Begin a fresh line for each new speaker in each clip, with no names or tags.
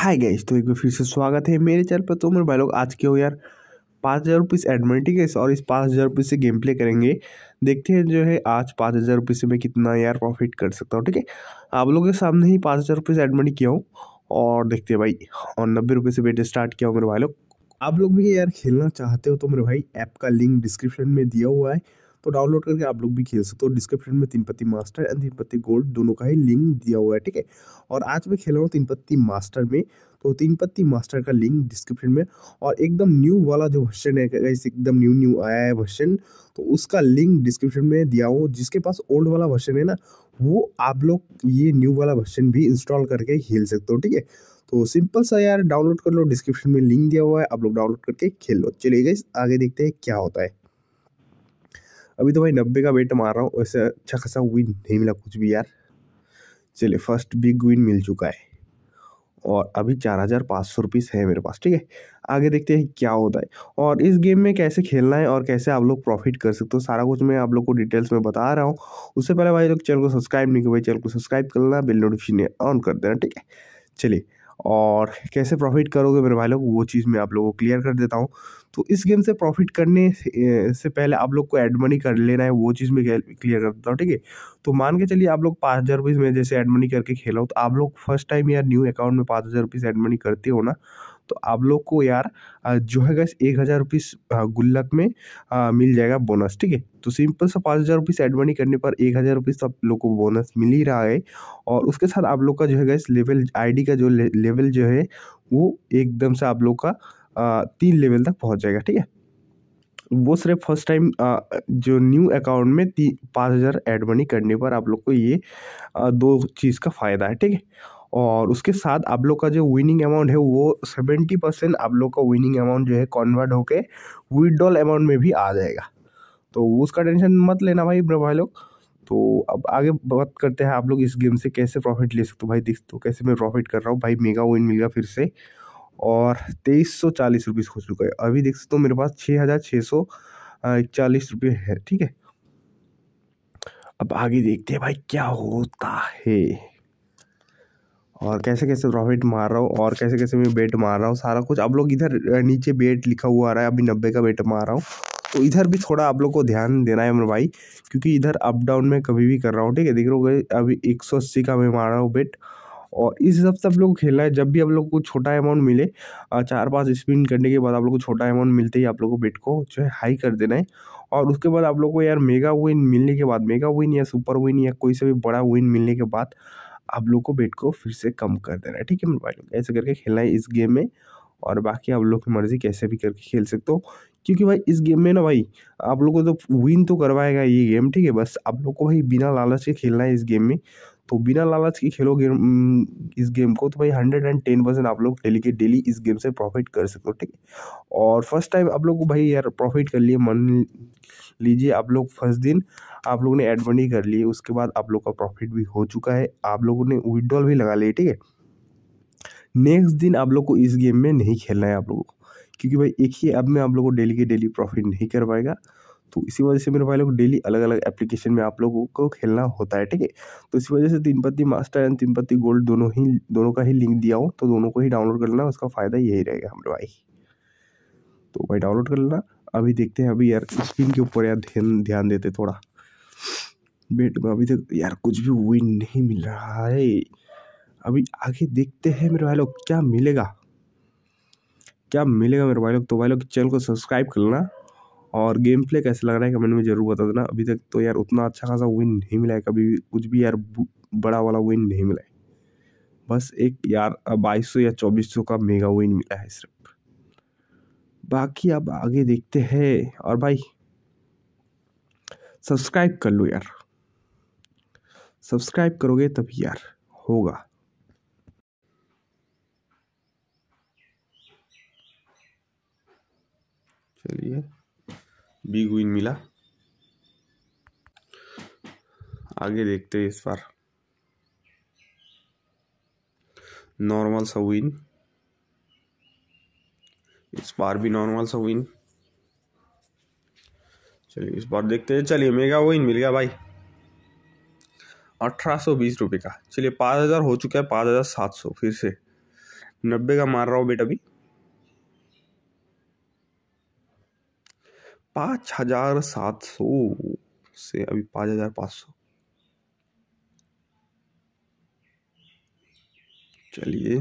hi guys तो एक बार फिर से स्वागत है मेरे चैनल पर तो मेरे भाई लोग आज के हो यार पाँच हज़ार रुपीज़ एडमेंट ठीक है और इस पाँच हज़ार रुपीज़ से गेम प्ले करेंगे देखते हैं जो है आज पाँच हज़ार रुपीज़ से मैं कितना यार प्रॉफिट कर सकता हूँ ठीक है आप लोगों के सामने ही पाँच हज़ार रुपीज़ एडमेंट किया हूँ और देखते हैं भाई और नब्बे रुपये से बेटे स्टार्ट किया हूँ मेरे भाई लोग आप लोग भी यार खेलना चाहते हो तो मेरे भाई ऐप का लिंक डिस्क्रिप्शन में दिया हुआ है इसको डाउनलोड करके आप लोग भी खेल सकते हो डिस्क्रिप्शन में तीन पत्ती मास्टर एंड तीन पत्ती गोल्ड दोनों का ही लिंक दिया हुआ है ठीक है और आज मैं खेल रहा हूँ तीन पत्ती मास्टर में तो तीन पत्ती मास्टर का लिंक डिस्क्रिप्शन में और एकदम न्यू वाला जो वर्षन है एकदम न्यू न्यू आया है वर्षन तो उसका लिंक डिस्क्रिप्शन में दिया हूँ जिसके पास ओल्ड वाला वर्षन है ना वो आप लोग ये न्यू वाला वर्षन भी इंस्टॉल करके खेल सकते हो ठीक है तो सिंपल सा यार डाउनलोड कर लो डिस्क्रिप्शन में लिंक दिया हुआ है आप लोग डाउनलोड करके खेल लो चलिए गई आगे देखते हैं क्या होता है अभी तो भाई नब्बे का वेट मार रहा हूँ वैसे अच्छा खासा विन नहीं मिला कुछ भी यार चलिए फर्स्ट बिग विन मिल चुका है और अभी चार हज़ार पाँच सौ रुपीस है मेरे पास ठीक है आगे देखते हैं क्या होता है और इस गेम में कैसे खेलना है और कैसे आप लोग प्रॉफिट कर सकते हो सारा कुछ मैं आप लोग को डिटेल्स में बता रहा हूँ उससे पहले भाई लोग चैनल को सब्सक्राइब नहीं किया भाई चैनल को सब्सक्राइब कर लेना बिल नोटिफिकेशन ऑन कर देना ठीक है चलिए और कैसे प्रॉफिट करोगे मेरे भाई लोग वो चीज़ मैं आप लोगों को क्लियर कर देता हूँ तो इस गेम से प्रॉफिट करने से पहले आप लोग को एड मनी कर लेना है वो चीज़ मैं क्लियर कर देता हूँ ठीक है तो मान के चलिए आप लोग पाँच हज़ार रुपीज़ में जैसे एड मनी करके खेला हो तो आप लोग फर्स्ट टाइम या न्यू अकाउंट में पाँच हज़ार रुपीज़ एड मनी करते हो ना तो आप लोग को यार जो है गैस एक हज़ार रुपीज़ गुल्लक में आ, मिल जाएगा बोनस ठीक है तो सिंपल सा पाँच हज़ार रुपीज़ एड मनी करने पर एक हज़ार रुपीज़ आप लोग को बोनस मिल ही रहा है और उसके साथ आप लोग का जो है गैस लेवल आईडी का जो ले, लेवल जो है वो एकदम से आप लोग का आ, तीन लेवल तक पहुँच जाएगा ठीक है वो सिर्फ फर्स्ट टाइम जो न्यू अकाउंट में ती पाँच हज़ार एड मनी करने पर आप लोग को ये दो चीज़ का फ़ायदा है ठीक है और उसके साथ आप लोग का जो विनिंग अमाउंट है वो सेवेंटी परसेंट आप लोग का विनिंग अमाउंट जो है कन्वर्ट होके विदड्रॉल अमाउंट में भी आ जाएगा तो उसका टेंशन मत लेना भाई भाई लोग तो अब आगे बात करते हैं आप लोग इस गेम से कैसे प्रॉफिट ले सकते हो भाई देख तो कैसे मैं प्रॉफिट कर रहा हूँ भाई मेगा विन मिल गया फिर से और तेईस सौ चालीस रुपीज़ हो चुका है अभी देख सकते हो मेरे पास छः हज़ार छः सौ इकचालीस रुपये है ठीक है अब आगे देखते हैं भाई क्या होता है और कैसे कैसे प्रॉफिट मार रहा हूँ और कैसे कैसे मैं बेट मार रहा हूँ सारा कुछ आप लोग इधर नीचे बेट लिखा हुआ आ रहा है अभी नब्बे का बेट मार रहा हूँ तो इधर भी थोड़ा आप लोग को ध्यान देना है मेरे भाई क्योंकि इधर अप डाउन में कभी भी कर रहा हूँ ठीक है देख रहे हो अभी एक सौ अस्सी का मैं मार रहा हूँ बेट और इस हिसाब से आप लोग को खेलना है जब भी आप लोग को छोटा अमाउंट मिले चार पाँच स्पिन करने के बाद आप लोग को छोटा अमाउंट मिलते ही आप लोग को बेट को जो है हाई कर देना है और उसके बाद आप लोग को यार मेगा विन मिलने के बाद मेगा विन या सुपर विन या कोई सा भी बड़ा विन मिलने के बाद आप लोग को बेट को फिर से कम कर देना है ठीक है मोबाइल में ऐसे करके खेलना है इस गेम में और बाकी आप लोग की मर्ज़ी कैसे भी करके खेल सकते हो क्योंकि भाई इस गेम में ना भाई आप लोग को तो विन तो करवाएगा ये गेम ठीक है बस आप लोग को भाई बिना लालच के खेलना है इस गेम में तो बिना लालच के खेलो गेम इस गेम को तो भाई हंड्रेड एंड टेन परसेंट आप लोग डेली के डेली इस गेम से प्रॉफिट कर सकते हो ठीक है और फर्स्ट टाइम आप लोग भाई यार प्रॉफिट कर लिए मन लीजिए आप लोग फर्स्ट दिन आप लोगों ने एड कर लिए उसके बाद आप लोग का प्रॉफिट भी हो चुका है आप लोगों ने विड्रॉल भी लगा लिए ठीक है नेक्स्ट दिन आप लोग को इस गेम में नहीं खेलना है आप लोगों को क्योंकि भाई एक ही ऐप में आप लोग को डेली के डेली प्रॉफिट नहीं कर पाएगा तो इसी वजह से मेरे भाई लोग डेली अलग अलग एप्लीकेशन में आप लोगों को खेलना होता है ठीक है तो इसी वजह से तीन पत्ती मास्टर एंड तीन पत्ती गोल्ड दोनों ही दोनों का ही लिंक दिया हो तो दोनों को ही डाउनलोड कर लेना उसका फ़ायदा यही रहेगा हमारे भाई तो भाई डाउनलोड कर लेना अभी देखते हैं अभी यार स्क्रीन के ऊपर यार ध्यान ध्यान देते थोड़ा बेट में अभी तक यार कुछ भी विन नहीं मिल रहा है अभी आगे देखते हैं मेरे भाई लोग क्या मिलेगा क्या मिलेगा मेरे भाई लोग तो भाई लोग चैनल को सब्सक्राइब कर लेना और गेम प्ले कैसे लग रहा है कमेंट में ज़रूर बता देना अभी तक तो यार उतना अच्छा खासा विन नहीं मिला है कभी भी कुछ भी यार बड़ा वाला विन नहीं मिला है बस एक यार बाईस सौ या चौबीस सौ का मेगा विन मिला है सिर्फ बाकी अब आगे देखते हैं और भाई सब्सक्राइब कर लो यार सब्सक्राइब करोगे तभी यार होगा चलिए बिग विन मिला आगे देखते हैं इस बार नॉर्मल सा विन इस बार भी नॉर्मल सा विन चलिए इस बार देखते हैं चलिए मेगा विन मिल गया भाई अठारह सौ बीस रुपये का चलिए पाँच हज़ार हो चुका है पाँच हज़ार सात सौ फिर से नब्बे का मार रहा हूँ बेटा अभी पाँच हजार सात सौ से अभी पाँच हजार पाँच सौ चलिए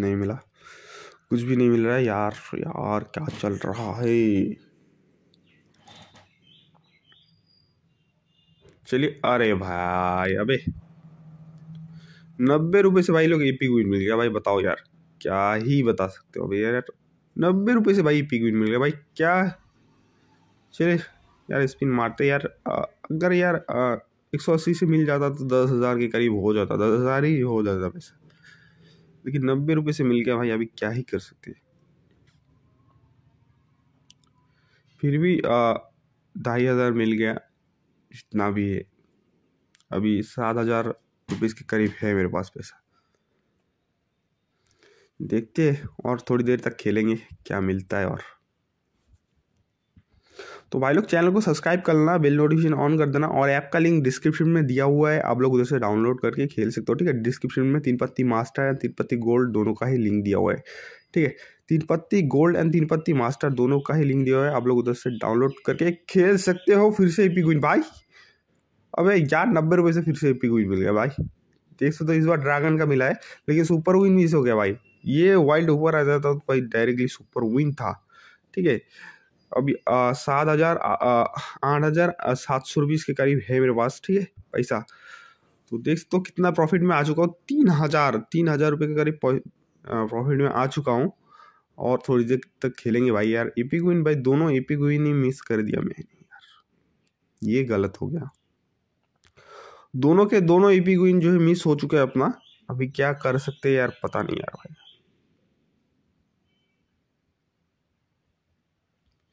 नहीं मिला कुछ भी नहीं मिल रहा है यार यार क्या चल रहा है चलिए अरे भाई अबे नब्बे रुपये से भाई लोग ए पी मिल गया भाई बताओ यार क्या ही बता सकते हो भैया यार नब्बे रुपये से भाई ए पी मिल गया भाई क्या चले यार स्पिन मारते यार अगर यार एक सौ अस्सी से मिल जाता तो दस हज़ार के करीब हो जाता दस हज़ार ही हो जाता पैसा लेकिन नब्बे रुपये से मिल गया भाई अभी क्या ही कर सकते हैं फिर भी ढाई हज़ार मिल गया जितना भी है अभी सात हज़ार रुपीज़ के करीब है मेरे पास पैसा देखते हैं और थोड़ी देर तक खेलेंगे क्या मिलता है और तो भाई लोग चैनल को सब्सक्राइब कर लेना बेल नोटिफिकेशन ऑन कर देना और ऐप का लिंक डिस्क्रिप्शन में दिया हुआ है आप लोग उधर से डाउनलोड करके खेल सकते हो ठीक है डिस्क्रिप्शन में तीन पत्ती मास्टर एंड तीन पत्ती गोल्ड दोनों का ही लिंक दिया हुआ है ठीक है तीन पत्ती गोल्ड एंड तीन पत्ती मास्टर दोनों का ही लिंक दिया हुआ है आप लोग उधर से डाउनलोड करके खेल सकते हो फिर से पी गुंज भाई अबे यार नब्बे रुपये से फिर से एपिक विन मिल गया भाई एक सौ तो इस बार ड्रैगन का मिला है लेकिन सुपर विन मिस हो गया भाई ये वाइल्ड ऊपर आ जाता तो भाई डायरेक्टली सुपर विन था ठीक है अभी सात हज़ार आठ हज़ार सात सौ रुपये के करीब है मेरे पास ठीक है पैसा तो देख तो कितना प्रॉफिट में आ चुका हूँ तीन हज़ार तीन हज़ार रुपये के करीब प्रॉफिट में आ चुका हूँ और थोड़ी देर तक खेलेंगे भाई यार एपिक विन भाई दोनों एपिक विन ही मिस कर दिया मैंने यार ये गलत हो गया दोनों के दोनों इपिगुइन e जो है मिस हो चुके हैं अपना अभी क्या कर सकते हैं यार पता नहीं यार भाई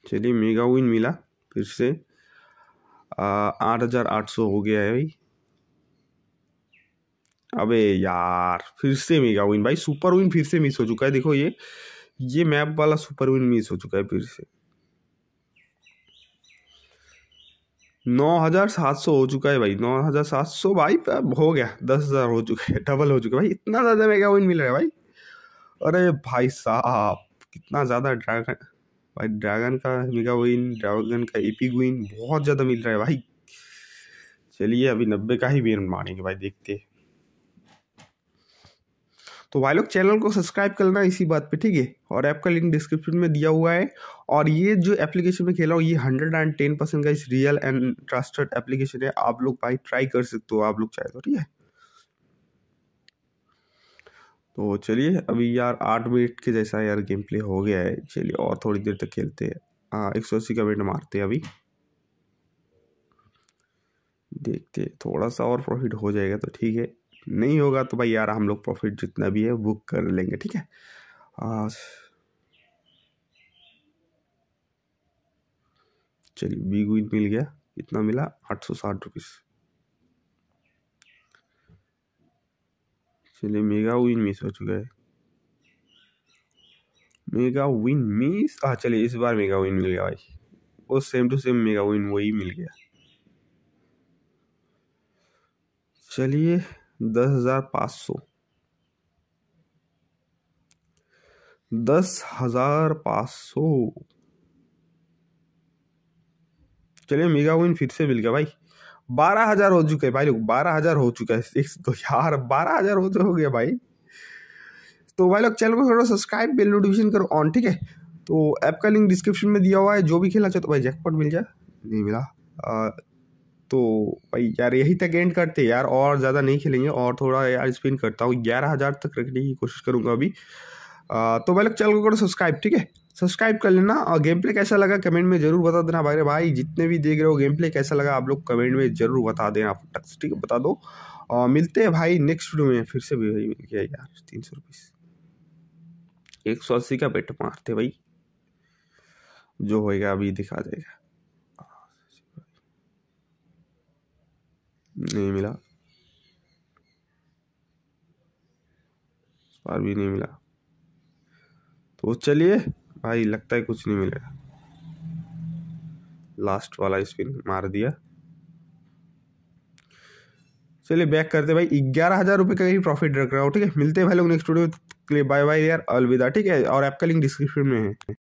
चलिए मेगा विन मिला फिर से आठ हजार आठ सौ हो गया है भाई अबे यार फिर से मेगा विन भाई सुपर विन फिर से मिस हो चुका है देखो ये ये मैप वाला सुपर विन मिस हो चुका है फिर से नौ हज़ार सात सौ हो चुका है भाई नौ हज़ार सात सौ भाई हो गया दस हज़ार हो चुका है डबल हो चुका है भाई इतना ज़्यादा मेगा विन मिल रहा है भाई अरे भाई साहब कितना ज़्यादा ड्रैगन भाई ड्रैगन का मेगा विन ड्रैगन का एपी गुइन बहुत ज़्यादा मिल रहा है भाई चलिए अभी नब्बे का ही वेन मारेंगे भाई देखते तो भाई लोग चैनल को सब्सक्राइब करना इसी बात पे ठीक है और ऐप का लिंक डिस्क्रिप्शन में दिया हुआ है और ये जो एप्लीकेशन में खेला हूँ ये हंड्रेड एंड टेन परसेंट का इस रियल एंड ट्रस्टेड एप्लीकेशन है आप लोग भाई ट्राई कर सकते हो आप लोग चाहे तो ठीक है तो चलिए अभी यार आठ मिनट के जैसा यार गेम प्ले हो गया है चलिए और थोड़ी देर तक खेलते हैं हाँ, एक सौ अस्सी का मिनट मारते हैं अभी देखते थोड़ा सा और प्रॉफिट हो जाएगा तो ठीक है नहीं होगा तो भाई यार हम लोग प्रॉफिट जितना भी है बुक कर लेंगे ठीक है चलिए बी गुइन मिल गया कितना मिला आठ सौ साठ रुपीस चलिए मेगा विन मिस हो चुका है मेगा विन मिस हाँ चलिए इस बार मेगा विन मिल गया भाई वो same to same mega win वही मिल गया चलिए दस हजार पाँच सौ दस हजार पाँच सौ चलिए मेगा विन फिर से मिल गया भाई बारह हजार हो चुके भाई लोग बारह हजार हो चुका है एक तो यार बारह हजार हो, तो हो गया भाई तो भाई लोग चैनल को थोड़ा सब्सक्राइब बेल नोटिफिकेशन करो ऑन ठीक है तो ऐप का लिंक डिस्क्रिप्शन में दिया हुआ है जो भी खेलना चाहते तो भाई जैकपॉट मिल जाए नहीं मिला आ, तो भाई यार यही तक एंड करते हैं यार और ज़्यादा नहीं खेलेंगे और थोड़ा यार स्पिन करता हूँ ग्यारह हज़ार तक रखने की कोशिश करूँगा अभी आ, तो भाई लोग चल करो सब्सक्राइब ठीक है सब्सक्राइब कर लेना और गेम प्ले कैसा लगा कमेंट में जरूर बता देना भाई भाई जितने भी देख रहे हो गेम प्ले कैसा लगा आप लोग कमेंट में जरूर बता देना फटक ठीक है बता दो और मिलते हैं भाई नेक्स्ट वीडियो में फिर से भी भाई मिल गया यार तीन सौ रुपीस एक सौ अस्सी का बेट मारते भाई जो होएगा अभी दिखा देगा नहीं मिला उस भी नहीं मिला तो चलिए भाई लगता है कुछ नहीं मिलेगा लास्ट वाला स्पिन मार दिया चलिए बैक करते भाई ग्यारह हज़ार रुपये का ही प्रॉफिट रख रहा हूँ ठीक है मिलते हैं भाई लोग नेक्स्ट वीडियो के लिए बाय बाय यार अलविदा ठीक है और ऐप का लिंक डिस्क्रिप्शन में है